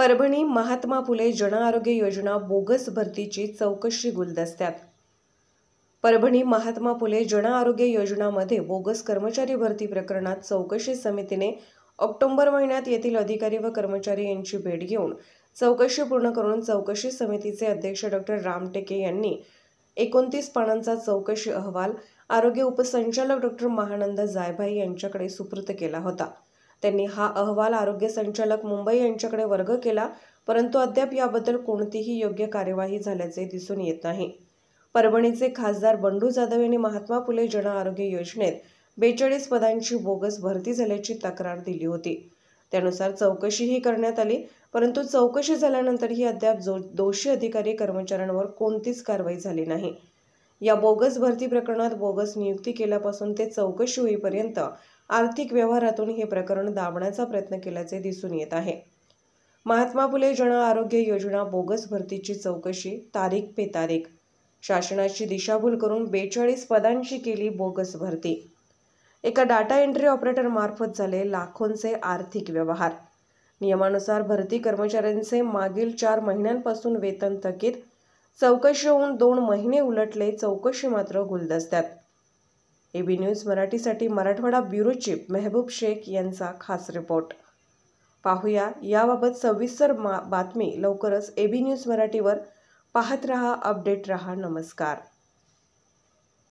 परभणी महात्मा फुले जनआरोग्य योजना बोगस भरतीची चौकशी गुलदस्त्यात परभणी महात्मा फुले जनआरोग्य योजनामध्ये बोगस कर्मचारी भरती प्रकरणात चौकशी समितीने ऑक्टोबर महिन्यात येथील अधिकारी व कर्मचारी यांची भेट घेऊन चौकशी पूर्ण करून चौकशी समितीचे अध्यक्ष डॉक्टर रामटेके यांनी एकोणतीस पानांचा चौकशी अहवाल आरोग्य उपसंचालक डॉक्टर महानंद जायभाई यांच्याकडे सुपूर्द केला होता त्यांनी हा अहवाल आरोग्य संचालक मुंबई यांच्याकडे वर्ग केला परंतु अद्याप याबद्दल कोणतीही योग्य कार्यवाही झाल्याचे दिसून येत नाही परभणीचे खासदार बंडू जाधव यांनी महात्मा फुले जन आरोग्य योजनेत बेचाळीस पदांची बोगस भरती झाल्याची तक्रार दिली होती त्यानुसार चौकशीही करण्यात आली परंतु चौकशी झाल्यानंतरही अद्याप दोषी अधिकारी कर्मचाऱ्यांवर कोणतीच कारवाई झाली नाही या बोगस भरती प्रकरणात बोगस नियुक्ती केल्यापासून ते चौकशी होईपर्यंत आर्थिक व्यवहारातून हे प्रकरण दाबण्याचा प्रयत्न केल्याचे दिसून येत आहे महात्मा फुले जन आरोग्य योजना बोगस भरतीची चौकशी तारीख पे तारीख शासनाची दिशाभूल करून बेचाळीस पदांची केली बोगस भरती एका डाटा एंट्री ऑपरेटर मार्फत झाले लाखोंचे आर्थिक व्यवहार नियमानुसार भरती कर्मचाऱ्यांचे मागील चार महिन्यांपासून वेतन थकीत चौकशी होऊन दोन महिने उलटले चौकशी मात्र गुलदस्त्यात एबी न्यूज मराठीसाठी मराठवाडा ब्युरो चीफ मेहबूब शेख यांचा खास रिपोर्ट पाहूया याबाबत सविस्तर बातमी लवकरच एबी न्यूज मराठीवर पाहत रहा अपडेट रहा नमस्कार